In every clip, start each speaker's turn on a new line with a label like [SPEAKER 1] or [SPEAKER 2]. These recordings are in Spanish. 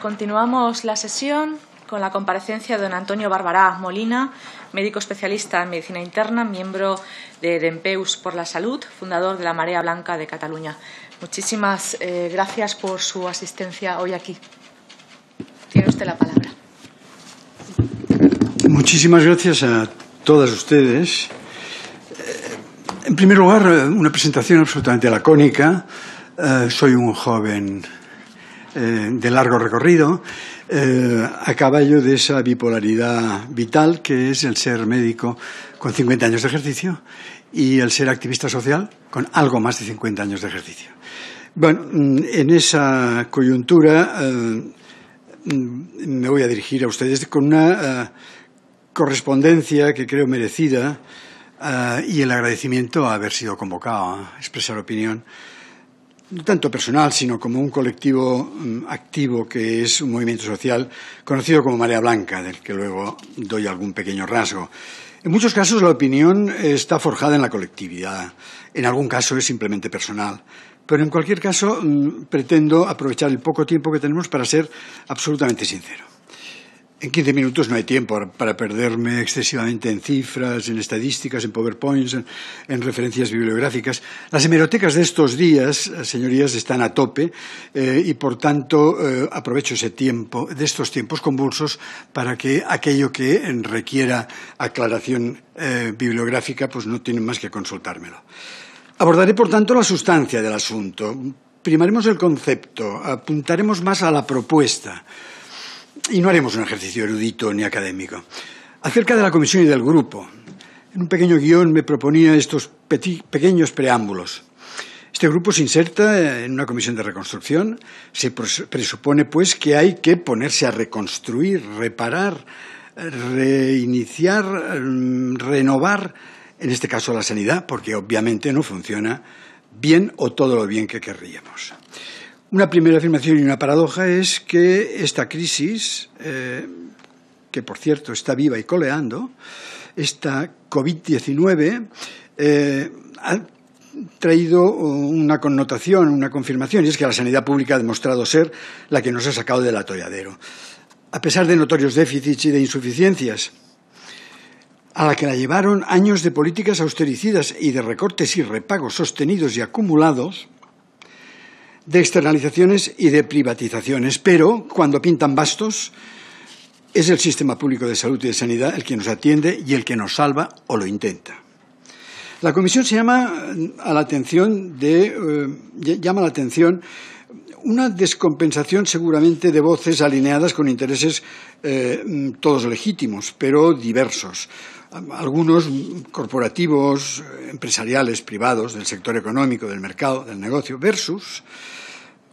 [SPEAKER 1] Continuamos la sesión con la comparecencia de don Antonio Barbará Molina, médico especialista en medicina interna, miembro de Dempeus por la Salud, fundador de la Marea Blanca de Cataluña. Muchísimas eh, gracias por su asistencia hoy aquí. Tiene usted la palabra. Muchísimas gracias a todas ustedes. Eh, en primer lugar, una presentación absolutamente lacónica. Eh, soy un joven eh, de largo recorrido, eh, a caballo de esa bipolaridad vital que es el ser médico con 50 años de ejercicio y el ser activista social con algo más de 50 años de ejercicio. Bueno, mm, en esa coyuntura eh, mm, me voy a dirigir a ustedes con una correspondencia que creo merecida y el agradecimiento a haber sido convocado a expresar opinión no tanto personal, sino como un colectivo mm, activo que es un movimiento social conocido como Marea Blanca, del que luego doy algún pequeño rasgo. En muchos casos la opinión está forjada en la colectividad, en algún caso es simplemente personal, pero en cualquier caso mm, pretendo aprovechar el poco tiempo que tenemos para ser absolutamente sincero. En 15 minutos no hay tiempo para perderme excesivamente en cifras, en estadísticas, en PowerPoints, en, referencias bibliográficas. Las hemerotecas de estos días, eh, señorías, están a tope eh, y, por tanto, eh, aprovecho ese tiempo, de estos tiempos convulsos, para que aquello que requiera aclaración bibliográfica, pues no tienen más que consultármelo. Abordaré, por tanto, la sustancia del asunto. Primaremos el concepto, apuntaremos más a la propuesta y no haremos un ejercicio erudito ni académico. Acerca de la comisión y del grupo, en un pequeño guión me proponía estos pequeños preámbulos. Este grupo se inserta en una comisión de reconstrucción. Se presupone, pues, que hay que ponerse a reconstruir, reparar, reiniciar, renovar, en este caso la sanidad, porque obviamente no funciona bien o todo lo bien que querríamos. Una primera afirmación y una paradoja es que esta crisis, eh, que por cierto está viva y coleando, esta COVID-19 eh, ha traído una connotación, una confirmación, y es que la sanidad pública ha demostrado ser la que nos ha sacado del atolladero. A pesar de notorios déficits y de insuficiencias, a la que la llevaron años de políticas austericidas y de recortes y repagos sostenidos y acumulados, de externalizaciones y de privatizaciones, pero cuando pintan bastos es el sistema público de salud y de sanidad el que nos atiende y el que nos salva o lo intenta. La comisión se llama mm, a la atención de, eh, llama la atención una descompensación seguramente de voces alineadas con intereses eh, mm, todos legítimos, pero diversos algunos corporativos, empresariales, privados, del sector económico, del mercado, del negocio, versus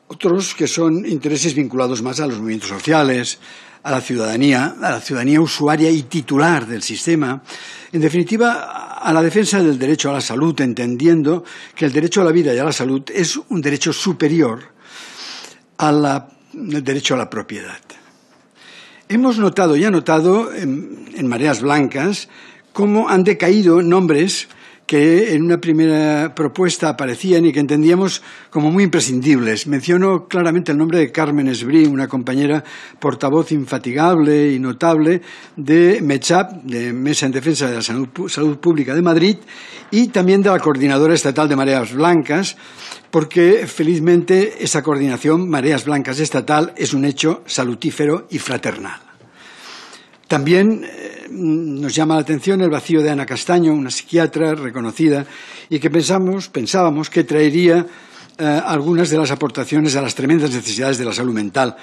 [SPEAKER 1] otros que son intereses vinculados más a los movimientos sociales, a la ciudadanía, a la ciudadanía usuaria y titular del sistema, en definitiva, a la defensa del derecho a la salud, entendiendo que el derecho a la vida y a la salud es un derecho superior al derecho a la propiedad. Hemos notado y ha notado en, en mareas blancas cómo han decaído nombres que en una primera propuesta aparecían y que entendíamos como muy imprescindibles. Menciono claramente el nombre de Carmen Esbrí, una compañera portavoz infatigable y notable de MECHAP, de Mesa en Defensa de la Salud, Salud Pública de Madrid, y también de la Coordinadora Estatal de Mareas Blancas, porque felizmente esa coordinación Mareas Blancas Estatal es un hecho salutífero y fraternal. También eh, Mm, nos llama la atención el vacío de Ana Castaño, una psiquiatra reconocida, y que pensamos, pensábamos que traería eh, algunas de las aportaciones a las tremendas necesidades de la salud mental,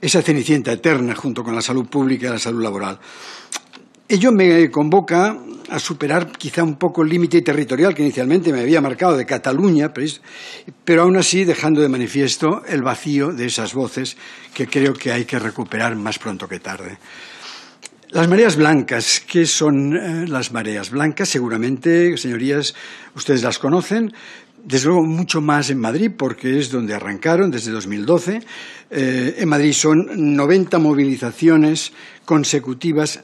[SPEAKER 1] esa cenicienta eterna junto con la salud pública y la salud laboral. Ello me convoca a superar quizá un poco el límite territorial que inicialmente me había marcado de Cataluña, pero aún así dejando de manifiesto el vacío de esas voces que creo que hay que recuperar más pronto que tarde. Las mareas blancas, ¿qué son eh, las mareas blancas? Seguramente, señorías, ustedes las conocen, desde luego mucho más en Madrid, porque es donde arrancaron desde 2012. Eh, en Madrid son 90 movilizaciones consecutivas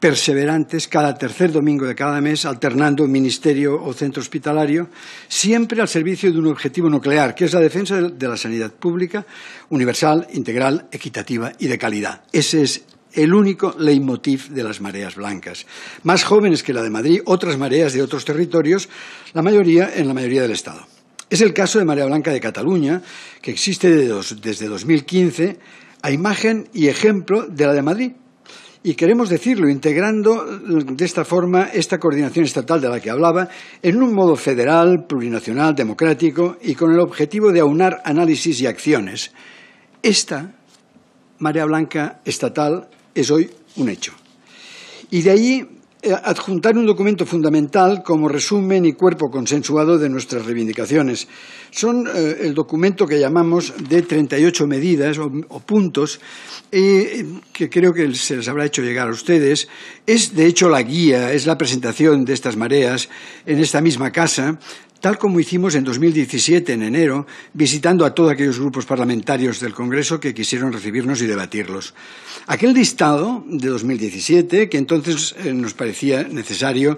[SPEAKER 1] perseverantes cada tercer domingo de cada mes, alternando ministerio o centro hospitalario, siempre al servicio de un objetivo nuclear, que es la defensa de la sanidad pública, universal, integral, equitativa y de calidad. Ese es el único leitmotiv de las mareas blancas. Más jóvenes que la de Madrid, otras mareas de otros territorios, la mayoría en la mayoría del Estado. Es el caso de Marea Blanca de Cataluña, que existe desde 2015 a imagen y ejemplo de la de Madrid, y queremos decirlo, integrando mm, de esta forma esta coordinación estatal de la que hablaba en un modo federal, plurinacional, democrático y con el objetivo de aunar análisis y acciones. Esta marea blanca estatal es hoy un hecho. Y de ahí eh, adjuntar un documento fundamental como resumen y cuerpo consensuado de nuestras reivindicaciones. Son eh, el documento que llamamos de 38 medidas o, puntos, que creo que se les habrá hecho llegar a ustedes. Es, de hecho, la guía, es la presentación de estas mareas en esta misma casa, tal como hicimos en 2017, en enero, visitando a todos aquellos grupos parlamentarios del Congreso que quisieron recibirnos y debatirlos. Aquel listado de 2017, que entonces eh, nos parecía necesario,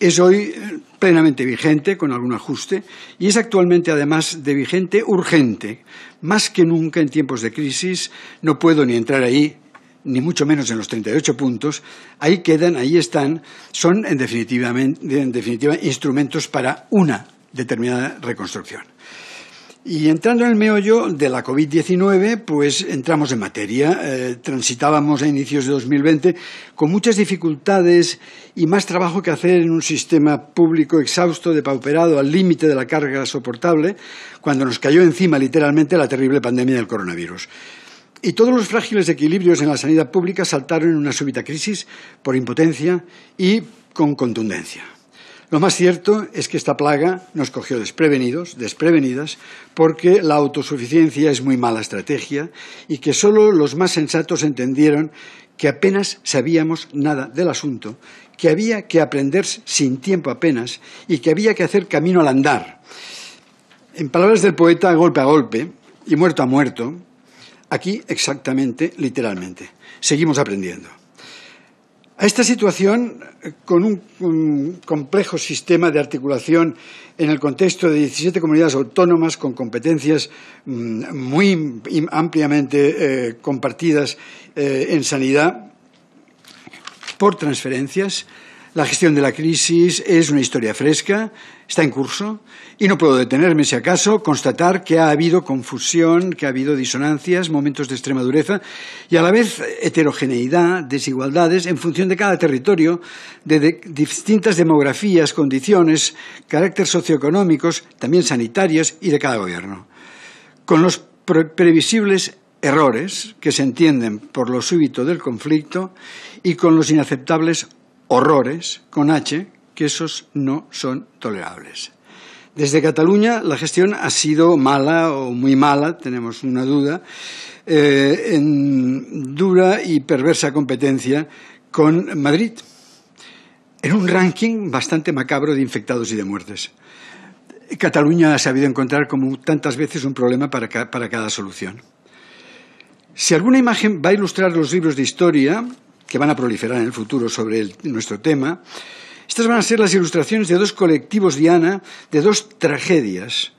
[SPEAKER 1] es hoy eh, plenamente vigente, con algún ajuste, y es actualmente, además de vigente, urgente. Más que nunca en tiempos de crisis, no puedo ni entrar ahí ni mucho menos en los 38 puntos, ahí quedan, ahí están, son en definitiva, en instrumentos para una determinada reconstrucción. Y entrando en el meollo de la COVID-19, pues entramos en materia. Eh, transitábamos a inicios de 2020 con muchas dificultades y más trabajo que hacer en un sistema público exhausto, depauperado, al límite de la carga soportable, cuando nos cayó encima literalmente la terrible pandemia del coronavirus. Y todos los frágiles equilibrios en la sanidad pública saltaron en una súbita crisis por impotencia y con contundencia. Lo más cierto es que esta plaga nos cogió desprevenidos, desprevenidas, porque la autosuficiencia es muy mala estrategia y que solo los más sensatos entendieron que apenas sabíamos nada del asunto, que había que aprender sin tiempo apenas y que había que hacer camino al andar. En palabras del poeta, golpe a golpe y muerto a muerto, aquí exactamente, literalmente, seguimos aprendiendo. A esta situación, eh, con un, complejo sistema de articulación en el contexto de 17 comunidades autónomas con competencias mm, muy ampliamente eh, compartidas eh, en sanidad por transferencias, la gestión de la crisis es una historia fresca, está en curso, y no puedo detenerme, si acaso, constatar que ha habido confusión, que ha habido disonancias, momentos de extrema dureza y a la vez heterogeneidad, desigualdades en función de cada territorio, de, distintas demografías, condiciones, carácter socioeconómicos, también sanitarios y de cada gobierno. Con los previsibles errores que se entienden por lo súbito del conflicto y con los inaceptables horrores con H, que esos no son tolerables. Desde Cataluña la gestión ha sido mala o muy mala, tenemos una duda, eh, en dura y perversa competencia con Madrid, en un ranking bastante macabro de infectados y de muertes. Cataluña ha sabido encontrar como tantas veces un problema para cada solución. Si alguna imagen va a ilustrar los libros de historia, que van a proliferar en el futuro sobre nuestro tema, estas van a ser las ilustraciones de dos colectivos Diana, de dos tragedias.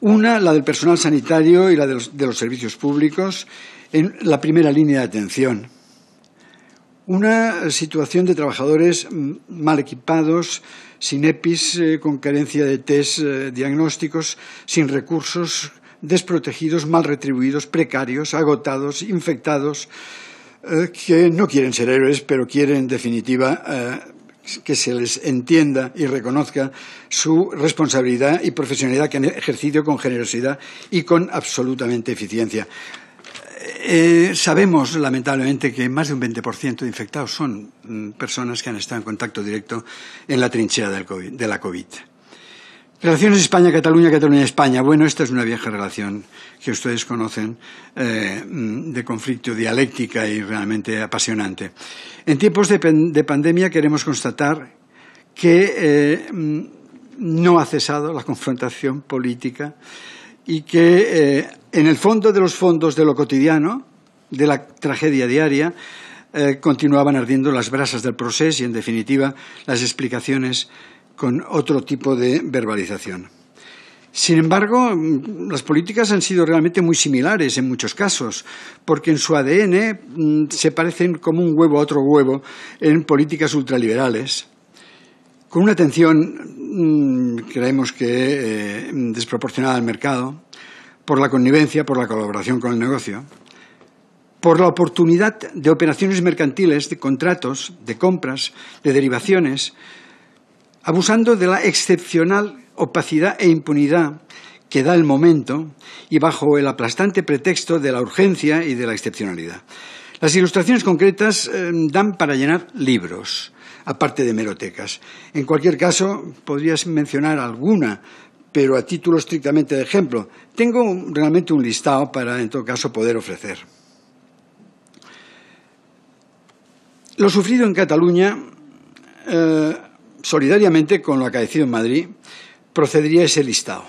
[SPEAKER 1] Una, la del personal sanitario y la de los, servicios públicos, en la primera línea de atención. Una situación de trabajadores mal equipados, sin EPIs, eh, con carencia de test eh, diagnósticos, sin recursos, desprotegidos, mal retribuidos, precarios, agotados, infectados, eh, que no quieren ser héroes, pero quieren en definitiva eh, que se les entienda y reconozca su responsabilidad y profesionalidad que han ejercido con generosidad y con absolutamente eficiencia. Eh, sabemos, lamentablemente, que más de un 20% de infectados son mm, personas que han estado en contacto directo en la trinchera de la COVID. Relaciones España-Cataluña, Cataluña-España. Bueno, esta es una vieja relación que ustedes conocen eh, mm, de conflicto dialéctica y realmente apasionante. En tiempos de, pandemia queremos constatar que eh, mm, no ha cesado la confrontación política y que eh, en el fondo de los fondos de lo cotidiano, de la tragedia diaria, continuaban ardiendo las brasas del proceso y, en definitiva, las explicaciones con otro tipo de verbalización. Sin embargo, mm, las políticas han sido realmente muy similares en muchos casos, porque en su ADN mm, se parecen como un huevo a otro huevo en políticas ultraliberales, con una atención, mm, creemos que, eh, desproporcionada al mercado, por la connivencia, por la colaboración con el negocio, por la oportunidad de operaciones mercantiles, de contratos, de compras, de derivaciones, abusando de la excepcional opacidad e impunidad que da el momento y bajo el aplastante pretexto de la urgencia y de la excepcionalidad. Las ilustraciones concretas eh, dan para llenar libros, aparte de merotecas. En cualquier caso, podrías mencionar alguna, pero a título estrictamente de ejemplo. Tengo realmente un listado para, en todo caso, poder ofrecer. Lo sufrido en Cataluña eh, solidariamente con lo acaecido en Madrid, procedería ese listado.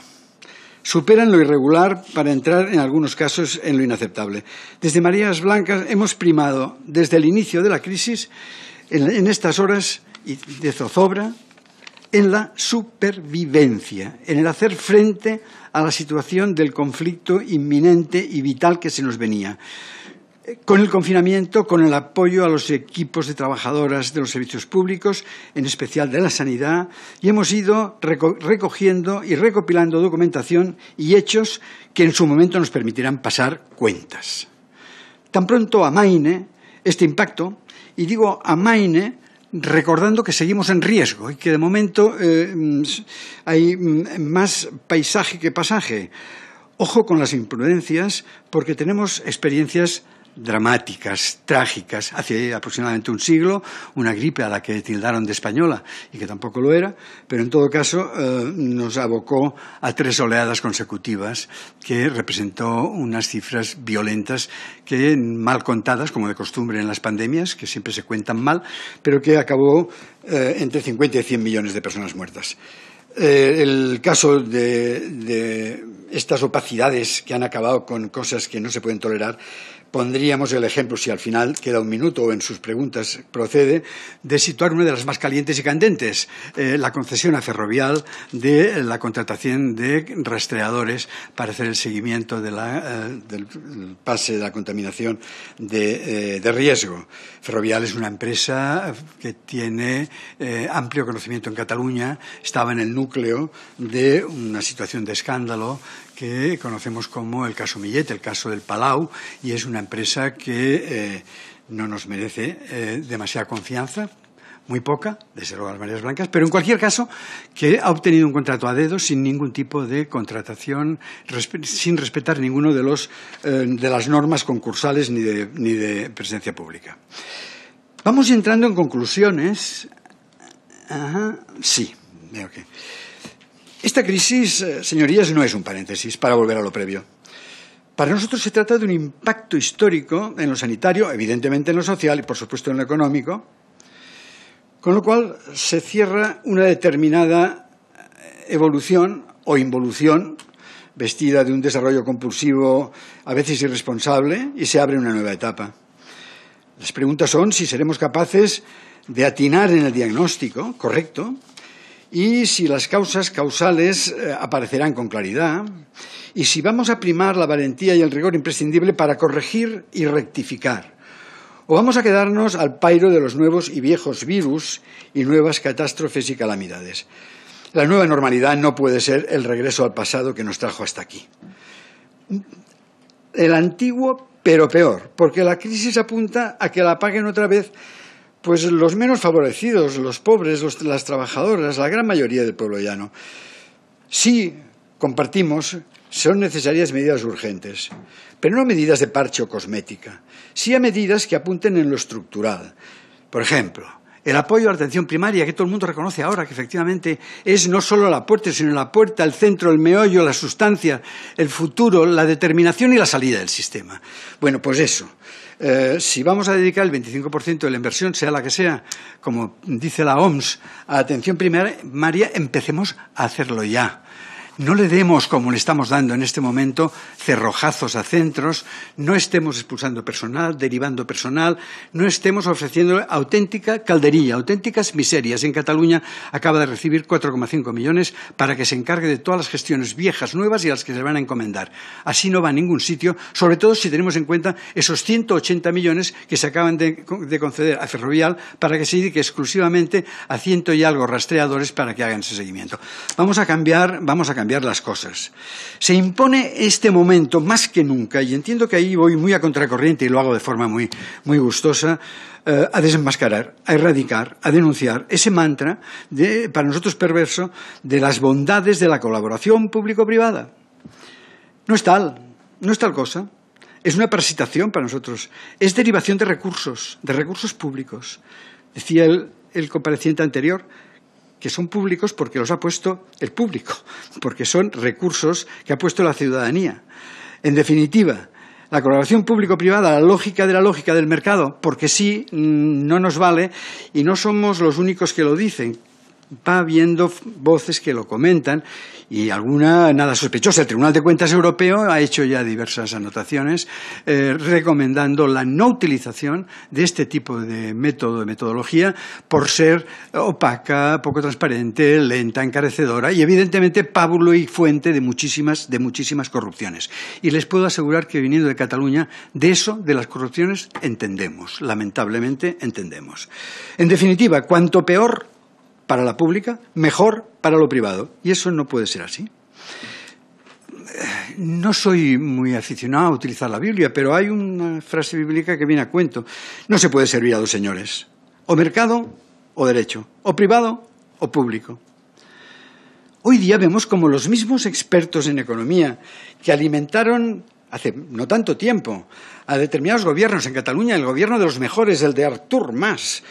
[SPEAKER 1] Superan lo irregular para entrar en algunos casos en lo inaceptable. Desde Marías Blancas hemos primado desde el inicio de la crisis en estas horas de zozobra en la supervivencia, en el hacer frente a la situación del conflicto inminente y vital que se nos venía con el confinamiento, con el apoyo a los equipos de trabajadoras de los servicios públicos, en especial de la sanidad, y hemos ido recogiendo y recopilando documentación y hechos que en su momento nos permitirán pasar cuentas. Tan pronto amaine este impacto, y digo amaine recordando que seguimos en riesgo y que de momento eh, mm, hay mm, más paisaje que pasaje. Ojo con las imprudencias porque tenemos experiencias dramáticas, trágicas, hace aproximadamente un siglo, una gripe a la que tildaron de española y que tampoco lo era, pero en todo caso eh, nos abocó a tres oleadas consecutivas que representó unas cifras violentas que mal contadas, como de costumbre en las pandemias, que siempre se cuentan mal, pero que acabó eh, entre 50 y 100 millones de personas muertas. Eh, el caso de estas opacidades que han acabado con cosas que no se pueden tolerar pondríamos el ejemplo, si al final queda un minuto o en sus preguntas procede, de situar una de las más calientes y candentes, eh, la concesión a Ferrovial de la contratación de rastreadores para hacer el seguimiento eh, del pase de la contaminación de, eh, de, riesgo. Ferrovial es una empresa que tiene amplio conocimiento en Cataluña, estaba en el núcleo de una situación de escándalo que conocemos como el caso Millet, el caso del Palau, y es una empresa que eh, no nos merece eh, demasiada confianza, muy poca, desde luego las maneras Blancas, pero en cualquier caso que ha obtenido un contrato a dedo sin ningún tipo de contratación, sin respetar ninguno de, los, eh, de las normas concursales ni de, ni de presencia pública. Vamos entrando en conclusiones. Ajá, sí, que... Esta crisis, eh, señorías, no es un paréntesis para volver a lo previo. Para nosotros se trata de un impacto histórico en lo sanitario, evidentemente en lo social y, por supuesto, en lo económico, con lo cual se cierra una determinada eh, evolución o involución vestida de un desarrollo compulsivo, a veces irresponsable, y se abre una nueva etapa. Las preguntas son si seremos capaces de atinar en el diagnóstico correcto y si las causas causales eh, aparecerán con claridad, y si vamos a primar la valentía y el rigor imprescindible para corregir y rectificar, o vamos a quedarnos al pairo de los nuevos y viejos virus y nuevas catástrofes y calamidades. La nueva normalidad no puede ser el regreso al pasado que nos trajo hasta aquí. El antiguo, pero peor, porque la crisis apunta a que la apaguen otra vez pues los menos favorecidos, los pobres, las trabajadoras, la gran mayoría del pueblo llano. Sí, compartimos, son necesarias medidas urgentes, pero no medidas de parche o cosmética, sí a medidas que apunten en lo estructural. Por ejemplo, el apoyo a la atención primaria, que todo el mundo reconoce ahora, que efectivamente es no solo la puerta, sino la puerta, el centro, el meollo, la sustancia, el futuro, la determinación y la salida del sistema. Bueno, pues eso, eh, si vamos a dedicar el 25% de la inversión, sea la que sea, como dice la OMS, a atención primaria, empecemos a hacerlo ya. No le demos, como le estamos dando en este momento, cerrojazos a centros, no estemos expulsando personal, derivando personal, no estemos ofreciendo auténtica calderilla, auténticas miserias. En Cataluña acaba de recibir 4,5 millones para que se encargue de todas las gestiones viejas, nuevas y las que se van a encomendar. Así no va a ningún sitio, sobre todo si tenemos en cuenta esos 180 millones que se acaban de, conceder a Ferrovial para que se dedique exclusivamente a ciento y algo rastreadores para que hagan ese seguimiento. Vamos a cambiar, vamos a cambiar cambiar las cosas. Se impone este momento más que nunca, y entiendo que ahí voy muy a contracorriente y lo hago de forma muy, gustosa, eh, a desenmascarar, a erradicar, a denunciar ese mantra, para nosotros perverso, de las bondades de la colaboración público-privada. No es tal, no es tal cosa. Es una parasitación para nosotros. Es derivación de recursos, de recursos públicos. Decía el, el compareciente anterior, que son públicos porque los ha puesto el público, porque son recursos que ha puesto la ciudadanía. En definitiva, la colaboración público-privada, la lógica de la lógica del mercado, porque sí, mm, no nos vale y no somos los únicos que lo dicen va habiendo voces que lo comentan y alguna nada sospechosa. El Tribunal de Cuentas Europeo ha hecho ya diversas anotaciones eh, recomendando la no utilización de este tipo de método, de metodología, por ser opaca, poco transparente, lenta, encarecedora y evidentemente pábulo y fuente de muchísimas, de muchísimas corrupciones. Y les puedo asegurar que viniendo de Cataluña, de eso, de las corrupciones, entendemos, lamentablemente entendemos. En definitiva, cuanto peor para la pública, mejor para lo privado. Y eso no puede ser así. No soy muy aficionado a utilizar la Biblia, pero hay una frase bíblica que viene a cuento. No se puede servir a dos señores, o mercado o derecho, o privado o público. Hoy día vemos como los mismos expertos en economía que alimentaron hace no tanto tiempo a determinados gobiernos en Cataluña, el gobierno de los mejores, el de Artur Mas,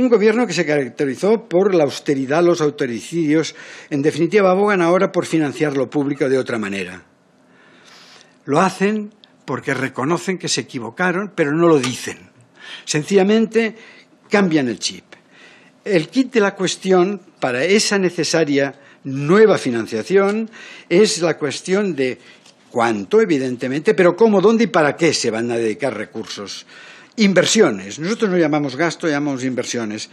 [SPEAKER 1] un gobierno que se caracterizó por la austeridad, los autoricidios. En definitiva, abogan ahora por financiar lo público de otra manera. Lo hacen porque reconocen que se equivocaron, pero no lo dicen. Sencillamente cambian el chip. El kit de la cuestión para esa necesaria nueva financiación es la cuestión de cuánto, evidentemente, pero cómo, dónde y para qué se van a dedicar recursos Inversiones. Nosotros no llamamos gasto, llamamos inversiones.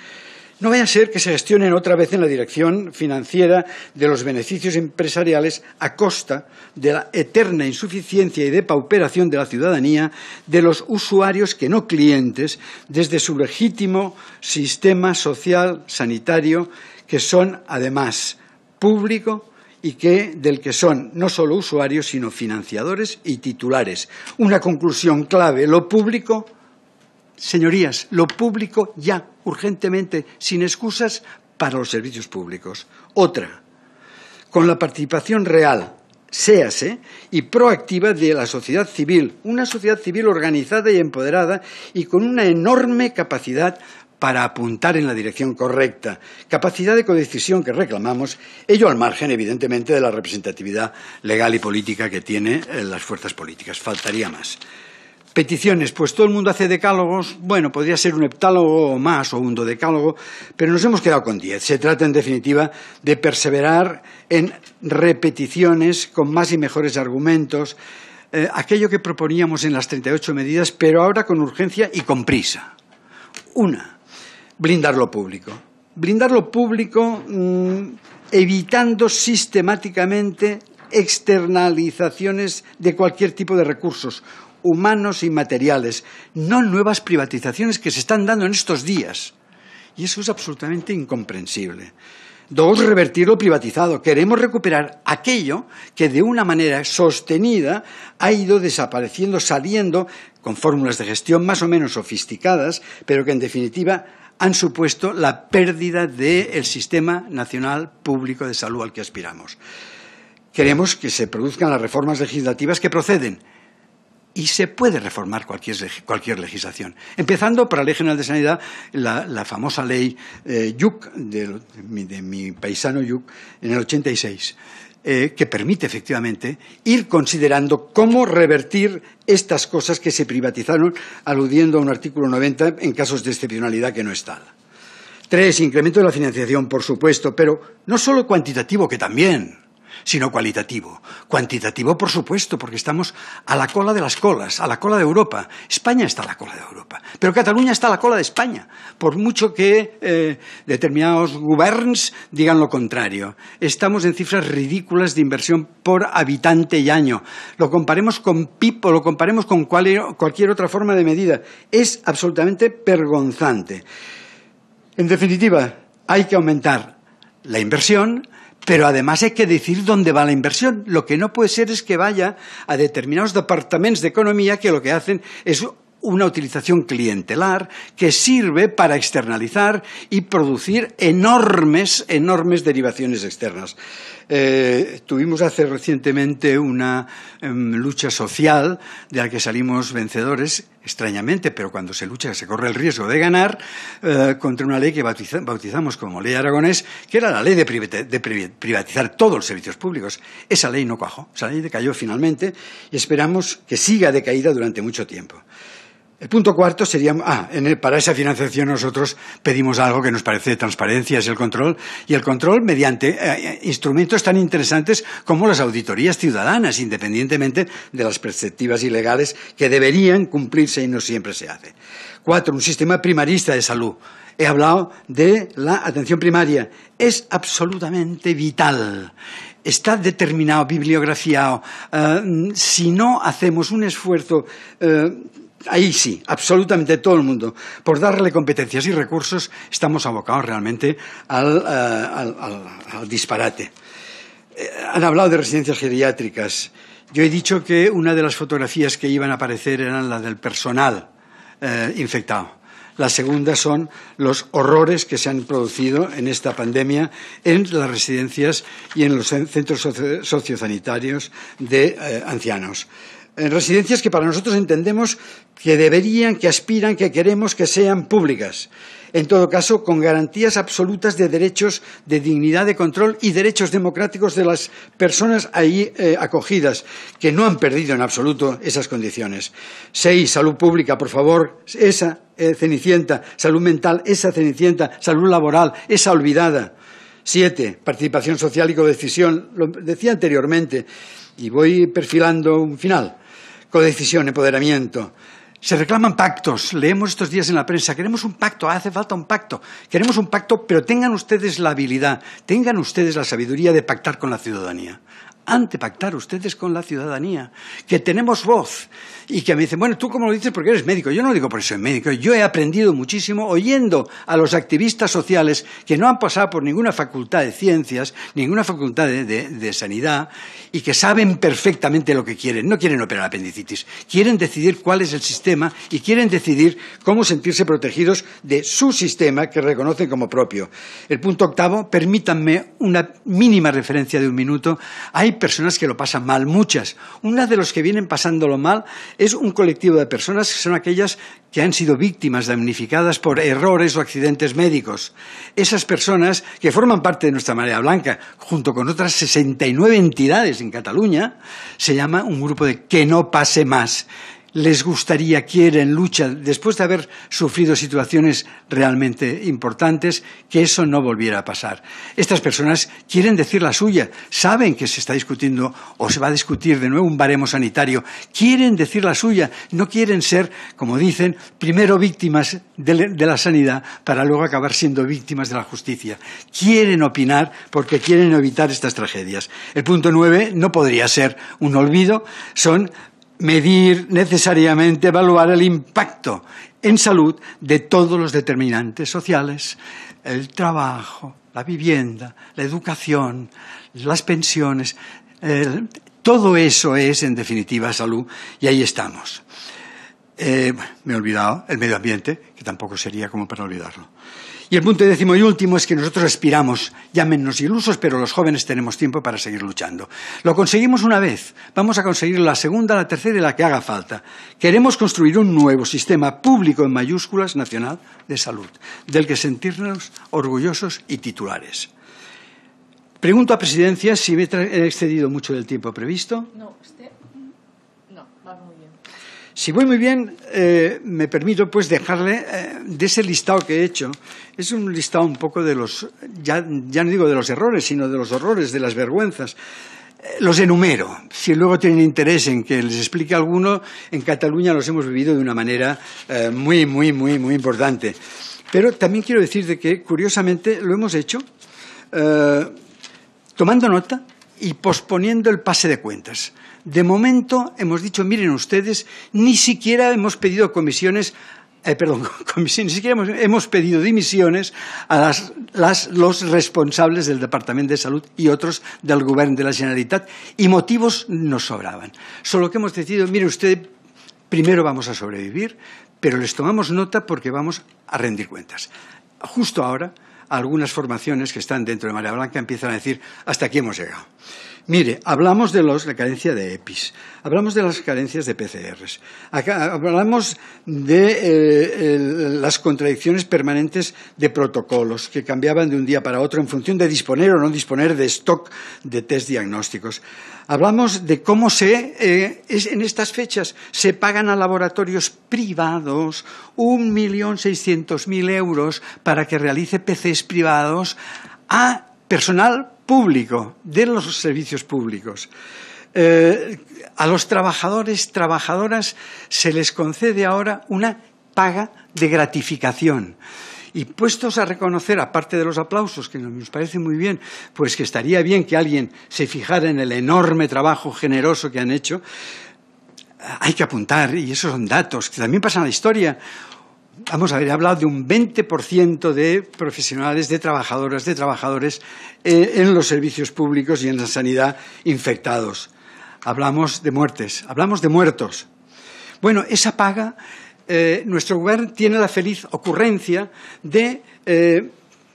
[SPEAKER 1] No vaya a ser que se gestionen otra vez en la dirección financiera de los beneficios empresariales a costa de la eterna insuficiencia y de pauperación de la ciudadanía, de los usuarios que no clientes, desde su legítimo sistema social sanitario, que son además público y que, del que son no solo usuarios, sino financiadores y titulares. Una conclusión clave, lo público Señorías, lo público ya, urgentemente, sin excusas, para los servicios públicos. Otra, con la participación real, séase, y proactiva de la sociedad civil, una sociedad civil organizada y empoderada y con una enorme capacidad para apuntar en la dirección correcta, capacidad de codecisión que reclamamos, ello al margen, evidentemente, de la representatividad legal y política que tienen eh, las fuerzas políticas. Faltaría más. Repeticiones. pues todo el mundo hace decálogos, bueno, podría ser un heptálogo o más, o un dodecálogo, pero nos hemos quedado con diez. Se trata, en definitiva, de perseverar en repeticiones con más y mejores argumentos, eh, aquello que proponíamos en las 38 medidas, pero ahora con urgencia y con prisa. Una, blindar lo público. Blindar lo público mm, evitando sistemáticamente externalizaciones de cualquier tipo de recursos humanos y materiales, no nuevas privatizaciones que se están dando en estos días. Y eso es absolutamente incomprensible. Dos, revertir lo privatizado. Queremos recuperar aquello que de una manera sostenida ha ido desapareciendo, saliendo con fórmulas de gestión más o menos sofisticadas, pero que en definitiva han supuesto la pérdida del sistema nacional público de salud al que aspiramos. Queremos que se produzcan las reformas legislativas que proceden y se puede reformar cualquier, legislación. Empezando por la Ley General de Sanidad, la, famosa ley eh, YUC, de, mi, paisano Yuk, en el 86, eh, que permite efectivamente ir considerando cómo revertir estas cosas que se privatizaron, aludiendo a un artículo 90 en casos de excepcionalidad que no está. Tres, incremento de la financiación, por supuesto, pero no solo cuantitativo, que también sino cualitativo. Cuantitativo, por supuesto, porque estamos a la cola de las colas, a la cola de Europa. España está a la cola de Europa, pero Cataluña está a la cola de España, por mucho que eh, determinados governs digan lo contrario. Estamos en cifras ridículas de inversión por habitante y año. Lo comparemos con PIPO, lo comparemos con cualquier otra forma de medida. Es absolutamente vergonzante. En definitiva, hay que aumentar la inversión, pero además hay que decir dónde va la inversión. Lo que no puede ser es que vaya a determinados departamentos de economía que lo que hacen es una utilización clientelar que sirve para externalizar y producir enormes, enormes derivaciones externas. Eh, tuvimos hace recientemente una em, lucha social de la que salimos vencedores, extrañamente, pero cuando se lucha se corre el riesgo de ganar, eh, contra una ley que bautizamos como ley aragonés, que era la ley de, privatizar todos los servicios públicos. Esa ley no cuajó, esa ley decayó finalmente y esperamos que siga decaída durante mucho tiempo. El punto cuarto sería, ah, para esa financiación nosotros pedimos algo que nos parece transparencia, es el control, y el control mediante eh, eh, instrumentos tan interesantes como las auditorías ciudadanas, independientemente de las perspectivas ilegales que deberían cumplirse y no siempre se hace. Cuatro, un sistema primarista de salud. He hablado de la atención primaria. Es absolutamente vital está determinado, bibliografiado. Eh, si no hacemos un esfuerzo Ahí sí, absolutamente todo el mundo. Por darle competencias y recursos estamos abocados realmente al, eh, disparate. Eh, han hablado de residencias geriátricas. Yo he dicho que una de las fotografías que iban a aparecer eran la del personal eh, infectado. La segunda son los horrores que se han producido en esta pandemia en las residencias y en los centros sociosanitarios de ancianos. residencias que para nosotros entendemos que deberían, que aspiran, que queremos que sean públicas. En todo caso, con garantías absolutas de derechos de dignidad de control y derechos democráticos de las personas ahí eh, acogidas, que no han perdido en absoluto esas condiciones. Seis, salud pública, por favor, esa eh, cenicienta, salud mental, esa cenicienta, salud laboral, esa olvidada. Siete, participación social y codecisión, lo decía anteriormente, y voy perfilando un final. Codecisión, empoderamiento. Se reclaman pactos. Leemos estos días en la prensa. Queremos un pacto. Hace falta un pacto. Queremos un pacto, pero tengan ustedes la habilidad, tengan ustedes la sabiduría de pactar con la ciudadanía antepactar ustedes con la ciudadanía, que tenemos voz y que me dicen, bueno, tú como lo dices porque eres médico, yo no lo digo eso soy médico, yo he aprendido muchísimo oyendo a los activistas sociales que no han pasado por ninguna facultad de ciencias, ninguna facultad de, de sanidad y que saben perfectamente lo que quieren, no quieren operar apendicitis, quieren decidir cuál es el sistema y quieren decidir cómo sentirse protegidos de su sistema que reconocen como propio. El punto octavo, permítanme una mínima referencia de un minuto, hay personas que lo pasan mal, muchas. Una de los que vienen pasándolo mal es un colectivo de personas que son aquellas que han sido víctimas damnificadas por errores o accidentes médicos. Esas personas que forman parte de nuestra marea blanca, junto con otras 69 entidades en Cataluña, se llama un grupo de que no pase más les gustaría, quieren, luchan, después de haber sufrido situaciones realmente importantes, que eso no volviera a pasar. Estas personas quieren decir la suya, saben que se está discutiendo o se va a discutir de nuevo un baremo sanitario, quieren decir la suya, no quieren ser, como dicen, primero víctimas de la sanidad para luego acabar siendo víctimas de la justicia. Quieren opinar porque quieren evitar estas tragedias. El punto nueve no podría ser un olvido, son medir necesariamente, evaluar el impacto en salud de todos los determinantes sociales, el trabajo, la vivienda, la educación, las pensiones, todo eso es en definitiva salud y ahí estamos. Eh, me he olvidado el medio ambiente, que tampoco sería como para olvidarlo. Y el punto décimo y último es que nosotros aspiramos, llámenos ilusos, pero los jóvenes tenemos tiempo para seguir luchando. Lo conseguimos una vez, vamos a conseguir la segunda, la tercera y la que haga falta. Queremos construir un nuevo sistema público en mayúsculas nacional de salud, del que sentirnos orgullosos y titulares. Pregunto a Presidencia si me he excedido mucho del tiempo previsto. No, si voy muy bien, eh, me permito pues dejarle eh, de ese listado que he hecho. Es un listado un poco de los, ya, ya no digo de los errores, sino de los horrores, de las vergüenzas. Eh, los enumero. Si luego tienen interés en que les explique alguno, en Cataluña los hemos vivido de una manera muy, muy, muy, muy importante. Pero también quiero decir de que, curiosamente, lo hemos hecho tomando nota y posponiendo el pase de cuentas. De momento hemos dicho, miren ustedes, ni siquiera hemos pedido comisiones, eh, perdón, comisiones, ni siquiera hemos, pedido dimisiones a las, los responsables del Departamento de Salud y otros del Gobierno de la Generalitat y motivos nos sobraban. Solo que hemos decidido, miren ustedes primero vamos a sobrevivir, pero les tomamos nota porque vamos a rendir cuentas. Justo ahora algunas formaciones que están dentro de María Blanca empiezan a decir, hasta aquí hemos llegado. Mire, hablamos de los, la carencia de EPIs, hablamos de las carencias de PCRs, hablamos de eh, las contradicciones permanentes de protocolos que cambiaban de un día para otro en función de disponer o no disponer de stock de test diagnósticos. Hablamos de cómo se, eh, en estas fechas se pagan a laboratorios privados 1.600.000 euros para que realice PCs privados a personal público, de los servicios públicos. Eh, a los trabajadores, trabajadoras, se les concede ahora una paga de gratificación. Y puestos a reconocer, aparte de los aplausos, que nos parece muy bien, pues que estaría bien que alguien se fijara en el enorme trabajo generoso que han hecho, hay que apuntar, y esos son datos, que también pasan a la historia vamos a ver, he hablado de un 20% de profesionales, de trabajadoras, de trabajadores eh, en los servicios públicos y en la sanidad infectados. Hablamos de muertes, hablamos de muertos. Bueno, esa paga, eh, nuestro gobierno tiene la feliz ocurrencia de eh,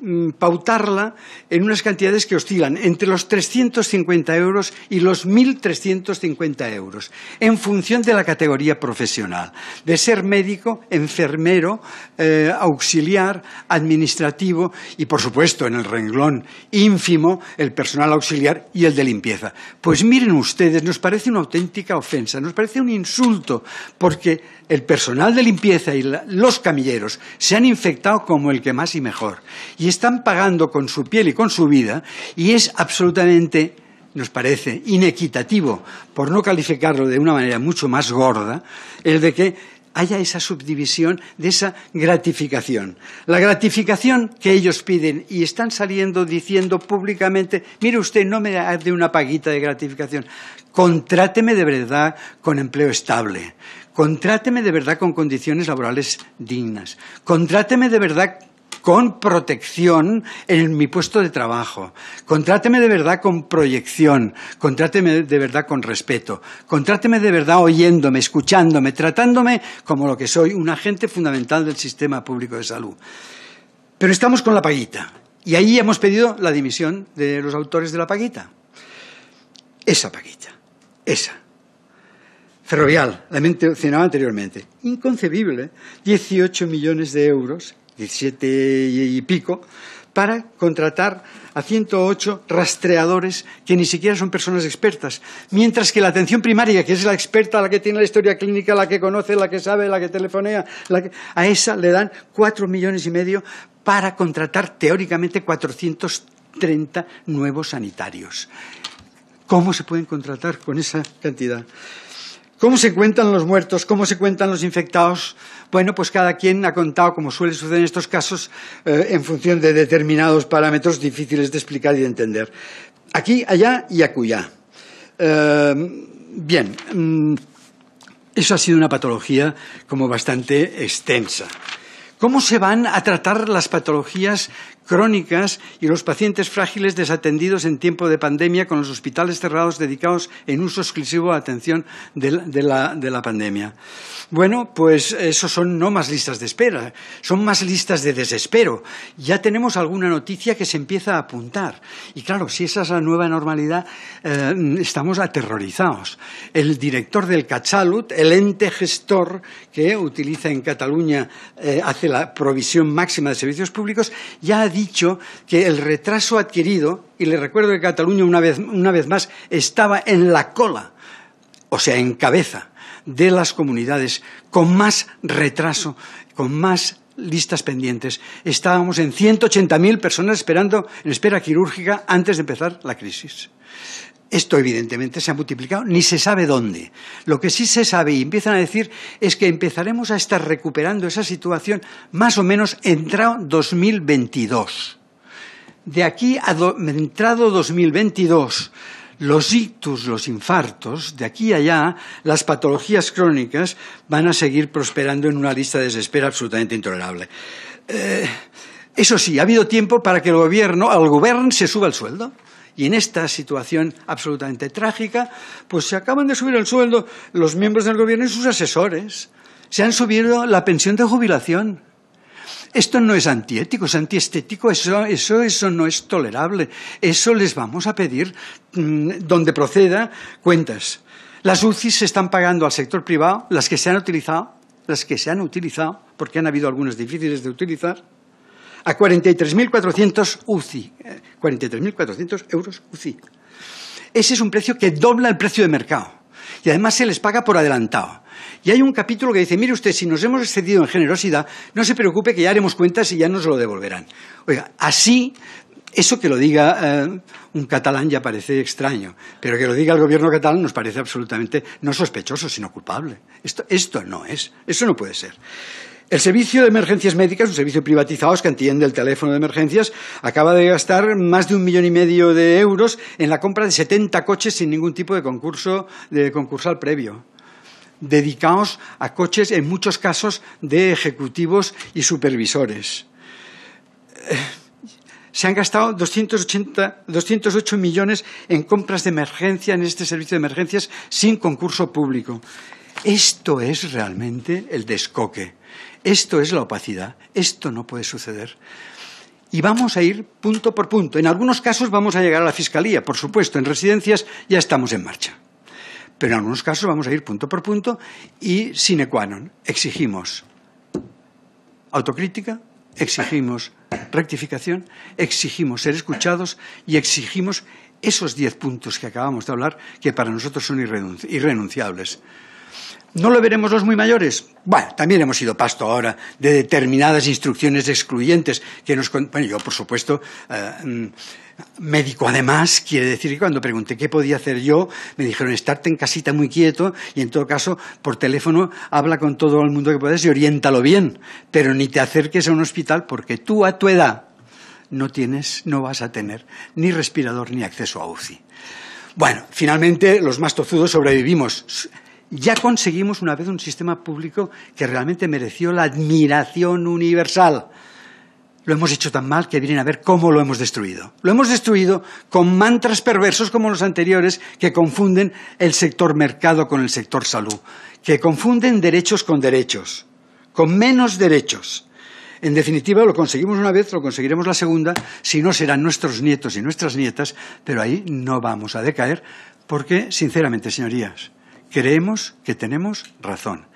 [SPEAKER 1] Mm, pautarla en unas cantidades que oscilan entre los 350 euros y los 1.350 euros, en función de la categoría profesional, de ser médico, enfermero, eh, auxiliar, administrativo y, por supuesto, en el renglón ínfimo, el personal auxiliar y el de limpieza. Pues miren ustedes, nos parece una auténtica ofensa, nos parece un insulto, porque el personal de limpieza y los camilleros se han infectado como el que más y mejor. Y están pagando con su piel y con su vida y es absolutamente nos parece inequitativo, por no calificarlo de una manera mucho más gorda, el de que haya esa subdivisión de esa gratificación. La gratificación que ellos piden y están saliendo diciendo públicamente, mire usted, no me de una paguita de gratificación, contráteme de verdad con empleo estable, contráteme de verdad con condiciones laborales dignas, contráteme de verdad con protección en mi puesto de trabajo. Contráteme de verdad con proyección, contráteme de verdad con respeto, contráteme de verdad oyéndome, escuchándome, tratándome como lo que soy, un agente fundamental del sistema público de salud. Pero estamos con la paguita y ahí hemos pedido la dimisión de los autores de la paguita. Esa paguita, esa. Ferrovial, la mencionaba anteriormente, inconcebible, 18 millones de euros 17 y pico, para contratar a 108 rastreadores que ni siquiera son personas expertas, mientras que la atención primaria, que es la experta, la que tiene la historia clínica, la que conoce, la que sabe, la que telefonea, a esa le dan 4 millones y medio para contratar teóricamente 430 nuevos sanitarios. ¿Cómo se pueden contratar con esa cantidad? ¿Cómo se cuentan los muertos? ¿Cómo se cuentan los infectados? Bueno, pues cada quien ha contado, como suele suceder en estos casos, eh, en función de determinados parámetros difíciles de explicar y de entender. Aquí, allá y acullá. Eh, bien, mm, eso ha sido una patología como bastante extensa. ¿Cómo se van a tratar las patologías crónicas y los pacientes frágiles desatendidos en tiempo de pandemia con los hospitales cerrados dedicados en uso exclusivo a atención de la, pandemia. Bueno, pues eso son no más listas de espera, son más listas de desespero. Ya tenemos alguna noticia que se empieza a apuntar. Y claro, si esa es la nueva normalidad, eh, estamos aterrorizados. El director del Cachalut, el ente gestor que utiliza en Cataluña, eh, hace la provisión máxima de servicios públicos, ya ha dicho que el retraso adquirido, y le recuerdo que Cataluña una vez, una vez más estaba en la cola, o sea, en cabeza, de las comunidades con más retraso, con más listas pendientes. Estábamos en 180.000 personas esperando en espera quirúrgica antes de empezar la crisis. Esto evidentemente se ha multiplicado, ni se sabe dónde. Lo que sí se sabe y empiezan a decir es que empezaremos a estar recuperando esa situación más o menos entrado 2022. De aquí a entrado 2022, los ictus, los infartos, de aquí a allá, las patologías crónicas van a seguir prosperando en una lista de desespera absolutamente intolerable. Eh, eso sí, ha habido tiempo para que el gobierno, al gobierno se suba el sueldo. Y en esta situación absolutamente trágica, pues se acaban de subir el sueldo los miembros del gobierno y sus asesores. Se han subido la pensión de jubilación. Esto no es antiético, es antiestético, eso, eso, no es tolerable. Eso les vamos a pedir, mm, donde proceda, cuentas. Las UCI se están pagando al sector privado, las que se han utilizado, las que se han utilizado, porque han habido algunas difíciles de utilizar, a 43.400 UCI, eh, 43.400 euros UCI. Ese es un precio que dobla el precio de mercado y además se les paga por adelantado. Y hay un capítulo que dice, mire usted, si nos hemos excedido en generosidad, no se preocupe que ya haremos cuentas y ya nos lo devolverán. Oiga, así, eso que lo diga eh, un catalán ya parece extraño, pero que lo diga el gobierno catalán nos parece absolutamente no sospechoso, sino culpable. esto no es, eso no puede ser. El servicio de emergencias médicas, un servicio privatizado que entiende el teléfono de emergencias, acaba de gastar más de un millón y medio de euros en la compra de 70 coches sin ningún tipo de concurso de concursal previo dedicados a coches, en muchos casos, de ejecutivos y supervisores. Eh, se han gastado 208 millones en compras de emergencia en este servicio de emergencias sin concurso público. Esto es realmente el descoque. Esto es la opacidad, esto no puede suceder. Y vamos a ir punto por punto. En algunos casos vamos a llegar a la Fiscalía, por supuesto, en residencias ya estamos en marcha. Pero en algunos casos vamos a ir punto por punto y sine qua non. Exigimos autocrítica, exigimos rectificación, exigimos ser escuchados y exigimos esos diez puntos que acabamos de hablar que para nosotros son irrenunciables. ¿No lo veremos los muy mayores? Bueno, también hemos sido pasto ahora de determinadas instrucciones excluyentes que nos... Bueno, yo, por supuesto, eh, mm, médico además, quiere decir que cuando pregunté qué podía hacer yo, me dijeron estarte en casita muy quieto y en todo caso, por teléfono, habla con todo el mundo que puedas y oriéntalo bien, pero ni te acerques a un hospital porque tú a tu edad no tienes, no vas a tener ni respirador ni acceso a UCI. Bueno, finalmente los más tozudos sobrevivimos ya conseguimos una vez un sistema público que realmente mereció la admiración universal. Lo hemos hecho tan mal que vienen a ver cómo lo hemos destruido. Lo hemos destruido con mantras perversos como los anteriores que confunden el sector mercado con el sector salud, que confunden derechos con derechos, con menos derechos. En definitiva, lo conseguimos una vez, lo conseguiremos la segunda, si no serán nuestros nietos y nuestras nietas, pero ahí no vamos a decaer, porque, sinceramente, señorías, creemos que tenemos razón.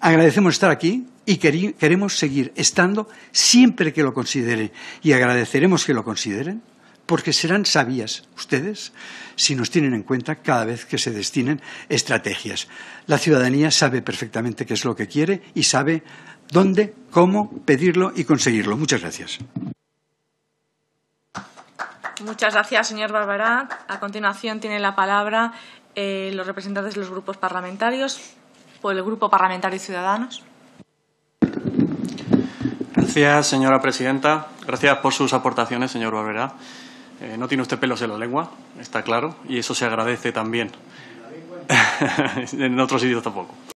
[SPEAKER 1] Agradecemos estar aquí y queremos seguir estando siempre que lo considere y agradeceremos que lo consideren porque serán sabias ustedes si nos tienen en cuenta cada vez que se destinen estrategias. La ciudadanía sabe perfectamente qué es lo que quiere y sabe dónde, cómo pedirlo y conseguirlo. Muchas gracias. Muchas gracias, señor Barbará. A continuación tiene la palabra eh, los representantes de los grupos parlamentarios, por el Grupo Parlamentario Ciudadanos. Gracias, señora presidenta. Gracias por sus aportaciones, señor Barberá. Eh, no tiene usted pelos en la lengua, está claro, y eso se agradece también. en otros sitios tampoco.